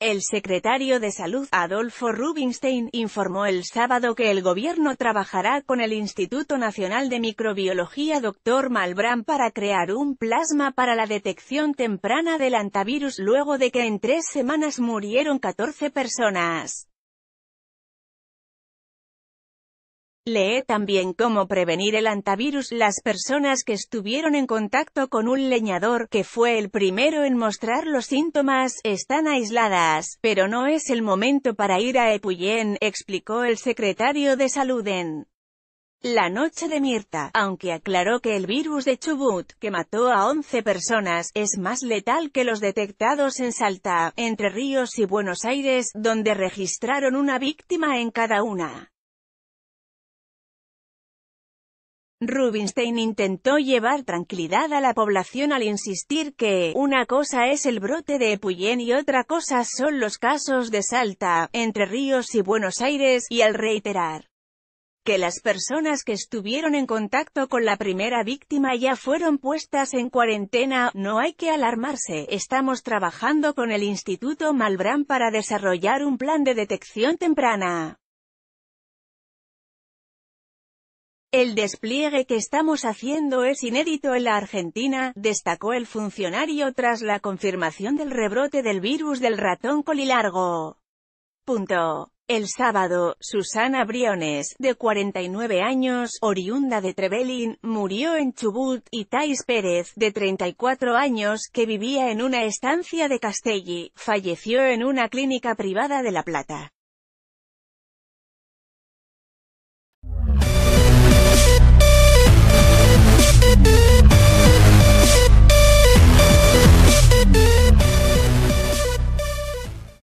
El secretario de Salud, Adolfo Rubinstein, informó el sábado que el gobierno trabajará con el Instituto Nacional de Microbiología Dr. Malbrán para crear un plasma para la detección temprana del antivirus luego de que en tres semanas murieron 14 personas. Lee también cómo prevenir el antivirus. Las personas que estuvieron en contacto con un leñador, que fue el primero en mostrar los síntomas, están aisladas, pero no es el momento para ir a Epuyén, explicó el secretario de Salud en la noche de Mirta, aunque aclaró que el virus de Chubut, que mató a 11 personas, es más letal que los detectados en Salta, Entre Ríos y Buenos Aires, donde registraron una víctima en cada una. Rubinstein intentó llevar tranquilidad a la población al insistir que, una cosa es el brote de Epuyén y otra cosa son los casos de Salta, Entre Ríos y Buenos Aires, y al reiterar que las personas que estuvieron en contacto con la primera víctima ya fueron puestas en cuarentena, no hay que alarmarse, estamos trabajando con el Instituto Malbrán para desarrollar un plan de detección temprana. El despliegue que estamos haciendo es inédito en la Argentina, destacó el funcionario tras la confirmación del rebrote del virus del ratón colilargo. El sábado, Susana Briones, de 49 años, oriunda de Trevelin, murió en Chubut, y Thais Pérez, de 34 años, que vivía en una estancia de Castelli, falleció en una clínica privada de La Plata.